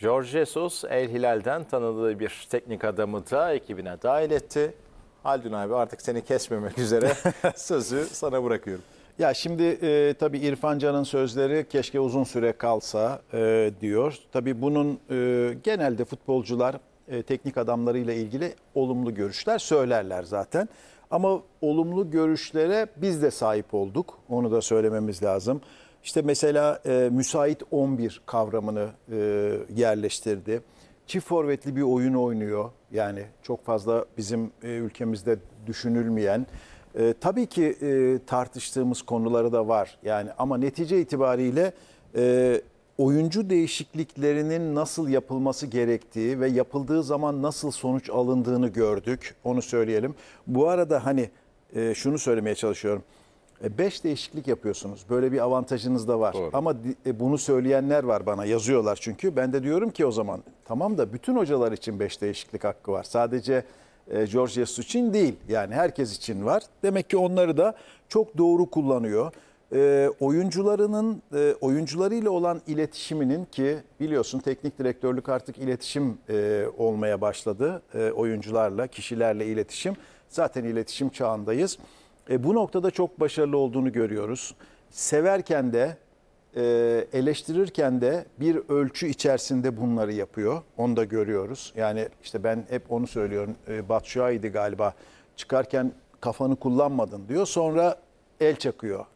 George Jesus El Hilal'den tanıdığı bir teknik adamı da ekibine dahil etti. Haldun abi artık seni kesmemek üzere sözü sana bırakıyorum. Ya şimdi e, tabii İrfan Can'ın sözleri keşke uzun süre kalsa e, diyor. Tabii bunun e, genelde futbolcular e, teknik adamlarıyla ilgili olumlu görüşler söylerler zaten. Ama olumlu görüşlere biz de sahip olduk. Onu da söylememiz lazım. İşte mesela e, müsait 11 kavramını e, yerleştirdi. Çift forvetli bir oyun oynuyor. Yani çok fazla bizim e, ülkemizde düşünülmeyen. E, tabii ki e, tartıştığımız konuları da var. Yani ama netice itibariyle e, oyuncu değişikliklerinin nasıl yapılması gerektiği ve yapıldığı zaman nasıl sonuç alındığını gördük. Onu söyleyelim. Bu arada hani e, şunu söylemeye çalışıyorum. 5 e, değişiklik yapıyorsunuz. Böyle bir avantajınız da var. Doğru. Ama e, bunu söyleyenler var bana yazıyorlar çünkü. Ben de diyorum ki o zaman tamam da bütün hocalar için 5 değişiklik hakkı var. Sadece e, George Jesus için değil. Yani herkes için var. Demek ki onları da çok doğru kullanıyor. E, oyuncularının e, oyuncularıyla olan iletişiminin ki biliyorsun teknik direktörlük artık iletişim e, olmaya başladı. E, oyuncularla, kişilerle iletişim. Zaten iletişim çağındayız. E, bu noktada çok başarılı olduğunu görüyoruz. Severken de e, eleştirirken de bir ölçü içerisinde bunları yapıyor. Onu da görüyoruz. Yani işte ben hep onu söylüyorum. E, idi galiba. Çıkarken kafanı kullanmadın diyor. Sonra el çakıyor.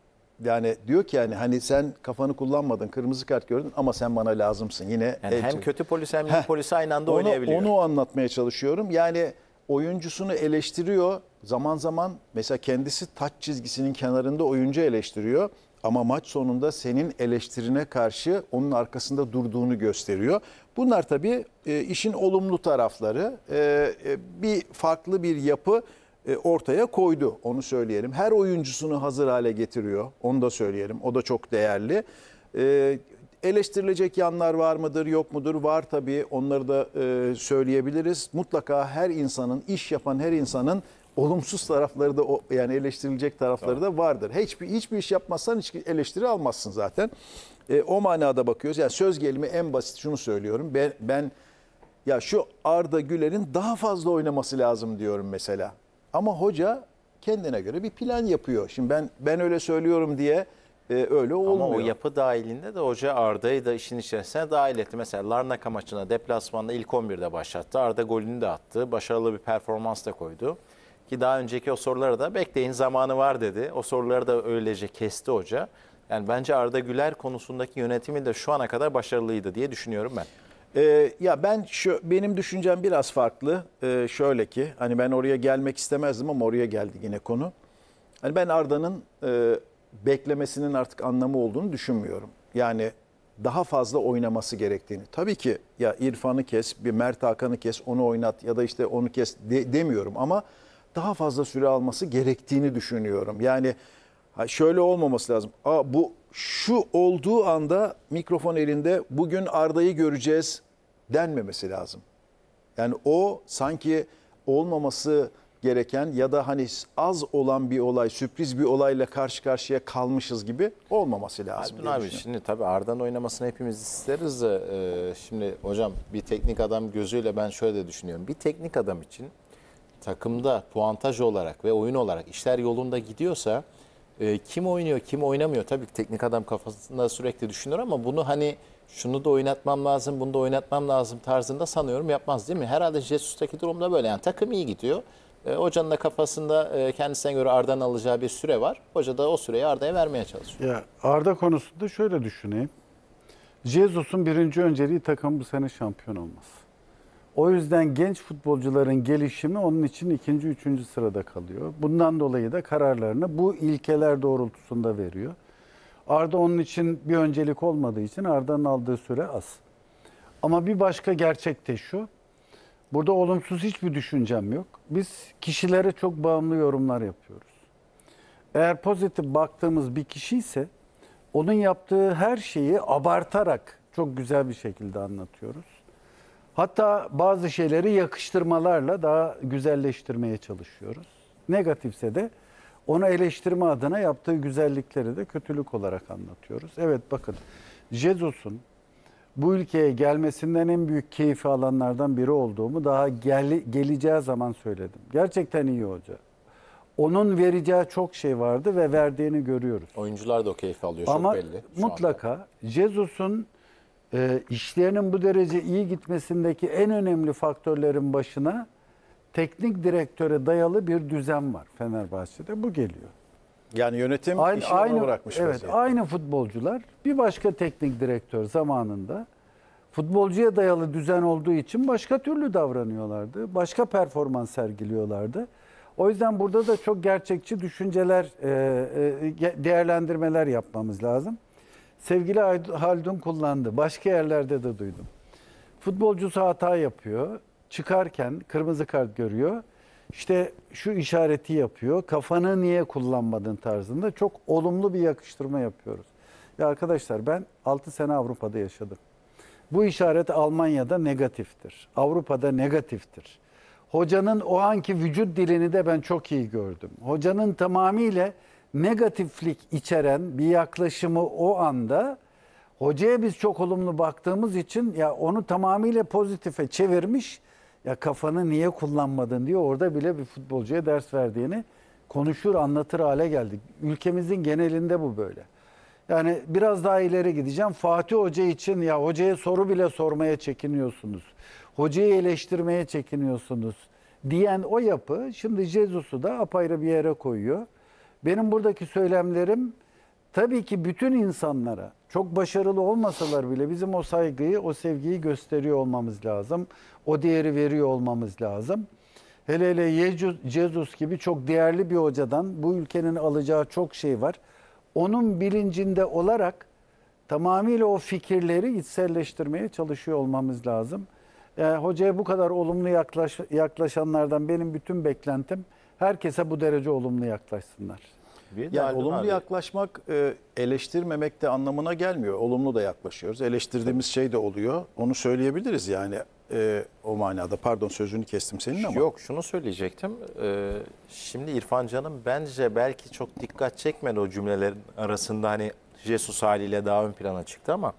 Yani diyor ki yani hani sen kafanı kullanmadın, kırmızı kart gördün ama sen bana lazımsın. Yine yani hem çek. kötü polis hem iyi polis aynı anda onu, oynayabiliyor. Onu anlatmaya çalışıyorum. Yani oyuncusunu eleştiriyor zaman zaman mesela kendisi taç çizgisinin kenarında oyuncu eleştiriyor ama maç sonunda senin eleştirine karşı onun arkasında durduğunu gösteriyor. Bunlar tabii e, işin olumlu tarafları. E, e, bir farklı bir yapı ortaya koydu onu söyleyelim. Her oyuncusunu hazır hale getiriyor onu da söyleyelim. O da çok değerli. eleştirilecek yanlar var mıdır yok mudur? Var tabii onları da söyleyebiliriz. Mutlaka her insanın iş yapan her insanın olumsuz tarafları da o, yani eleştirilecek tarafları tamam. da vardır. Hiçbir hiçbir iş yapmazsan hiç eleştiri almazsın zaten. E, o manada bakıyoruz. Yani söz gelimi en basit şunu söylüyorum. Ben ben ya şu Arda Güler'in daha fazla oynaması lazım diyorum mesela. Ama hoca kendine göre bir plan yapıyor. Şimdi ben ben öyle söylüyorum diye e, öyle olmuyor. Ama o yapı dahilinde de hoca Arda'yı da işin içerisine dahil etti. Mesela Larnaka maçına deplasmanda ilk 11'de başlattı. Arda golünü de attı. Başarılı bir performans da koydu. Ki daha önceki o sorulara da bekleyin zamanı var dedi. O soruları da öylece kesti hoca. Yani bence Arda Güler konusundaki yönetimi de şu ana kadar başarılıydı diye düşünüyorum ben. Ee, ya ben şu benim düşüncem biraz farklı. Ee, şöyle ki hani ben oraya gelmek istemezdim ama oraya geldi yine konu. Hani ben Arda'nın e, beklemesinin artık anlamı olduğunu düşünmüyorum. Yani daha fazla oynaması gerektiğini. Tabii ki ya İrfan'ı kes, bir Mert Hakan'ı kes, onu oynat ya da işte onu kes de, demiyorum ama daha fazla süre alması gerektiğini düşünüyorum. Yani şöyle olmaması lazım. Aa, bu şu olduğu anda mikrofon elinde bugün Arda'yı göreceğiz denmemesi lazım. Yani o sanki olmaması gereken ya da hani az olan bir olay, sürpriz bir olayla karşı karşıya kalmışız gibi olmaması lazım. Haldun abi şimdi tabii Arda'nın oynamasını hepimiz isteriz de e, şimdi hocam bir teknik adam gözüyle ben şöyle de düşünüyorum. Bir teknik adam için takımda puantaj olarak ve oyun olarak işler yolunda gidiyorsa e, kim oynuyor kim oynamıyor tabii ki teknik adam kafasında sürekli düşünür ama bunu hani şunu da oynatmam lazım bunu da oynatmam lazım tarzında sanıyorum yapmaz değil mi? Herhalde Jesus'taki durumda böyle yani takım iyi gidiyor. E, hocanın da kafasında e, kendisine göre Arda'nın alacağı bir süre var. Hoca da o süreyi Arda'ya vermeye çalışıyor. Ya Arda konusunda şöyle düşüneyim. Jesus'un birinci önceliği takım bu sene şampiyon olması. O yüzden genç futbolcuların gelişimi onun için ikinci, üçüncü sırada kalıyor. Bundan dolayı da kararlarını bu ilkeler doğrultusunda veriyor. Arda onun için bir öncelik olmadığı için Arda'nın aldığı süre az. Ama bir başka gerçek de şu. Burada olumsuz hiçbir düşüncem yok. Biz kişilere çok bağımlı yorumlar yapıyoruz. Eğer pozitif baktığımız bir kişi ise onun yaptığı her şeyi abartarak çok güzel bir şekilde anlatıyoruz. Hatta bazı şeyleri yakıştırmalarla daha güzelleştirmeye çalışıyoruz. Negatifse de ona eleştirme adına yaptığı güzellikleri de kötülük olarak anlatıyoruz. Evet bakın Jesus'un bu ülkeye gelmesinden en büyük keyfi alanlardan biri olduğumu daha gel, geleceği zaman söyledim. Gerçekten iyi hoca. Onun vereceği çok şey vardı ve verdiğini görüyoruz. Oyuncular da o keyfi alıyor Ama çok belli. Ama mutlaka Jesus'un e, işlerinin bu derece iyi gitmesindeki en önemli faktörlerin başına teknik direktöre dayalı bir düzen var Fenerbahçe'de. Bu geliyor. Yani yönetim aynı, işini aynı, bırakmış evet, vaziyette. Aynı futbolcular bir başka teknik direktör zamanında futbolcuya dayalı düzen olduğu için başka türlü davranıyorlardı. Başka performans sergiliyorlardı. O yüzden burada da çok gerçekçi düşünceler, e, e, değerlendirmeler yapmamız lazım. Sevgili Haldun kullandı. Başka yerlerde de duydum. Futbolcusu hata yapıyor. Çıkarken kırmızı kart görüyor. İşte şu işareti yapıyor. Kafanı niye kullanmadın tarzında çok olumlu bir yakıştırma yapıyoruz. Ya arkadaşlar ben 6 sene Avrupa'da yaşadım. Bu işaret Almanya'da negatiftir. Avrupa'da negatiftir. Hocanın o anki vücut dilini de ben çok iyi gördüm. Hocanın tamamıyla negatiflik içeren bir yaklaşımı o anda hocaya biz çok olumlu baktığımız için ya onu tamamıyla pozitife çevirmiş. Ya kafanı niye kullanmadın diye orada bile bir futbolcuya ders verdiğini konuşur anlatır hale geldik. Ülkemizin genelinde bu böyle. Yani biraz daha ileri gideceğim. Fatih Hoca için ya hocaya soru bile sormaya çekiniyorsunuz. Hocayı eleştirmeye çekiniyorsunuz diyen o yapı şimdi Jesus'u da apayrı bir yere koyuyor. Benim buradaki söylemlerim tabii ki bütün insanlara çok başarılı olmasalar bile bizim o saygıyı, o sevgiyi gösteriyor olmamız lazım. O değeri veriyor olmamız lazım. Hele hele Jesus gibi çok değerli bir hocadan bu ülkenin alacağı çok şey var. Onun bilincinde olarak tamamıyla o fikirleri içselleştirmeye çalışıyor olmamız lazım. Yani ee, hocaya bu kadar olumlu yaklaş, yaklaşanlardan benim bütün beklentim herkese bu derece olumlu yaklaşsınlar. yani olumlu abi. yaklaşmak e, eleştirmemek de anlamına gelmiyor. Olumlu da yaklaşıyoruz. Eleştirdiğimiz şey de oluyor. Onu söyleyebiliriz yani e, o manada. Pardon sözünü kestim senin ama. Yok şunu söyleyecektim. E, şimdi İrfan Can'ın bence belki çok dikkat çekmedi o cümlelerin arasında hani Jesus haliyle daha ön plana çıktı ama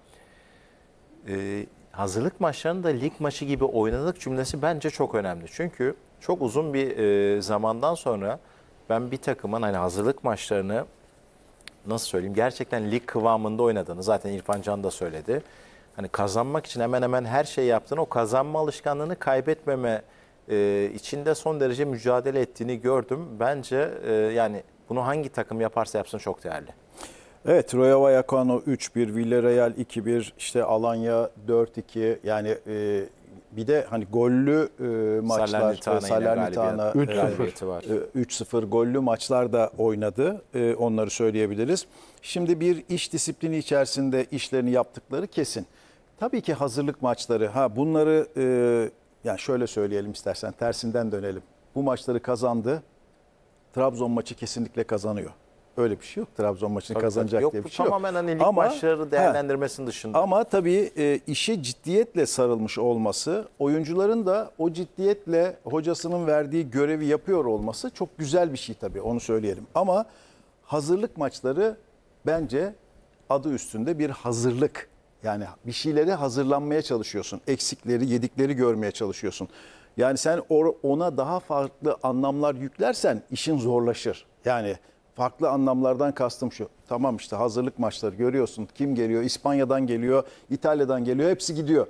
hazırlık maçlarını da lig maçı gibi oynadık cümlesi bence çok önemli. Çünkü çok uzun bir e, zamandan sonra ben bir takımın hani hazırlık maçlarını nasıl söyleyeyim gerçekten lig kıvamında oynadığını zaten İrfan Can da söyledi. Hani kazanmak için hemen hemen her şey yaptığını o kazanma alışkanlığını kaybetmeme e, içinde son derece mücadele ettiğini gördüm. Bence e, yani bunu hangi takım yaparsa yapsın çok değerli. Evet Roya Vallecano 3-1, Villarreal 2-1, işte Alanya 4-2 yani e, bir de hani gollü e, maçlar Salernitana 3-0 3-0 e, gollü maçlar da oynadı. E, onları söyleyebiliriz. Şimdi bir iş disiplini içerisinde işlerini yaptıkları kesin. Tabii ki hazırlık maçları. Ha bunları e, yani şöyle söyleyelim istersen tersinden dönelim. Bu maçları kazandı. Trabzon maçı kesinlikle kazanıyor. Öyle bir şey yok. Trabzon maçını tabii, kazanacak yok, diye bir şey yok. Tamamen hani maçları değerlendirmesinin dışında. Ama tabii e, işe ciddiyetle sarılmış olması, oyuncuların da o ciddiyetle hocasının verdiği görevi yapıyor olması çok güzel bir şey tabii onu söyleyelim. Ama hazırlık maçları bence adı üstünde bir hazırlık. Yani bir şeyleri hazırlanmaya çalışıyorsun. Eksikleri, yedikleri görmeye çalışıyorsun. Yani sen ona daha farklı anlamlar yüklersen işin zorlaşır. Yani farklı anlamlardan kastım şu. Tamam işte hazırlık maçları görüyorsun. Kim geliyor? İspanya'dan geliyor, İtalya'dan geliyor. Hepsi gidiyor.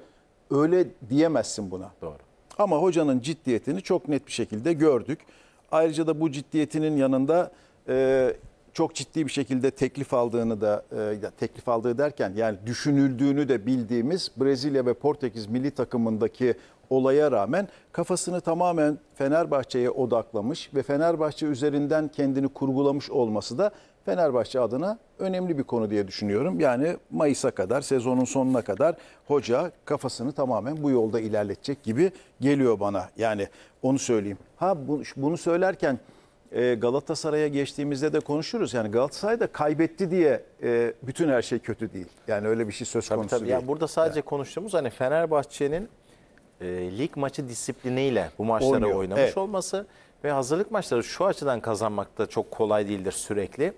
Öyle diyemezsin buna. Doğru. Ama hocanın ciddiyetini çok net bir şekilde gördük. Ayrıca da bu ciddiyetinin yanında e, çok ciddi bir şekilde teklif aldığını da e, teklif aldığı derken yani düşünüldüğünü de bildiğimiz Brezilya ve Portekiz milli takımındaki olaya rağmen kafasını tamamen Fenerbahçe'ye odaklamış ve Fenerbahçe üzerinden kendini kurgulamış olması da Fenerbahçe adına önemli bir konu diye düşünüyorum. Yani Mayıs'a kadar, sezonun sonuna kadar hoca kafasını tamamen bu yolda ilerletecek gibi geliyor bana. Yani onu söyleyeyim. Ha bunu söylerken e, Galatasaray'a geçtiğimizde de konuşuruz. Yani Galatasaray da kaybetti diye e, bütün her şey kötü değil. Yani öyle bir şey söz konusu tabii, tabii. değil. Yani burada sadece yani. konuştuğumuz hani Fenerbahçe'nin e, lig maçı disipliniyle bu maçlara Oynuyor. oynamış Evet. olması ve hazırlık maçları şu açıdan kazanmakta çok kolay değildir sürekli.